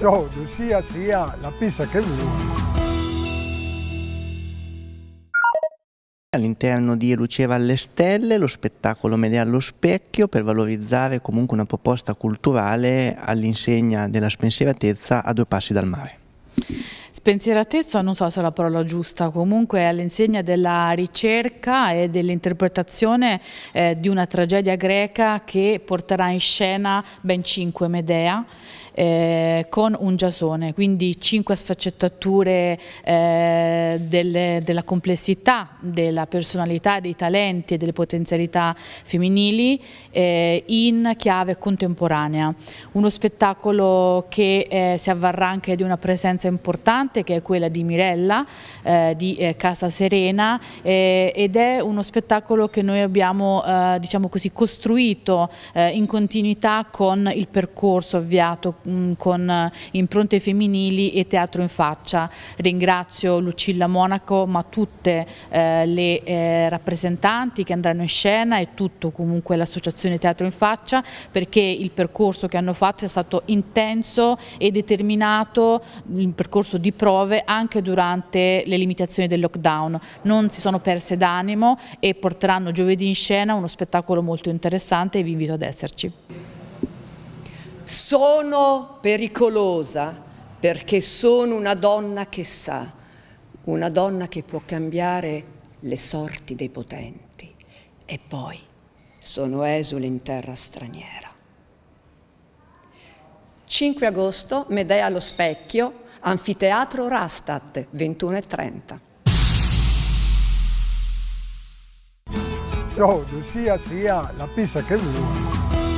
Giodu sia sia la pizza che vuoi. All'interno di Luceva alle stelle, lo spettacolo Medea allo specchio per valorizzare comunque una proposta culturale all'insegna della spensieratezza a due passi dal mare. Spensieratezza, non so se è la parola giusta, comunque è all'insegna della ricerca e dell'interpretazione eh, di una tragedia greca che porterà in scena ben cinque Medea eh, con un giasone, quindi cinque sfaccettature eh, delle, della complessità, della personalità, dei talenti e delle potenzialità femminili eh, in chiave contemporanea. Uno spettacolo che eh, si avvarrà anche di una presenza importante che è quella di Mirella eh, di eh, Casa Serena ed è uno spettacolo che noi abbiamo diciamo così, costruito in continuità con il percorso avviato Mm, con eh, impronte femminili e teatro in faccia. Ringrazio Lucilla Monaco ma tutte eh, le eh, rappresentanti che andranno in scena e tutto comunque l'associazione Teatro in Faccia perché il percorso che hanno fatto è stato intenso e determinato, mm, il percorso di prove anche durante le limitazioni del lockdown. Non si sono perse d'animo e porteranno giovedì in scena uno spettacolo molto interessante e vi invito ad esserci. Sono pericolosa perché sono una donna che sa, una donna che può cambiare le sorti dei potenti e poi sono esule in terra straniera. 5 agosto, Medea allo specchio, Anfiteatro Rastat, 21.30. Ciao, Lucia sia la pizza che vuoi.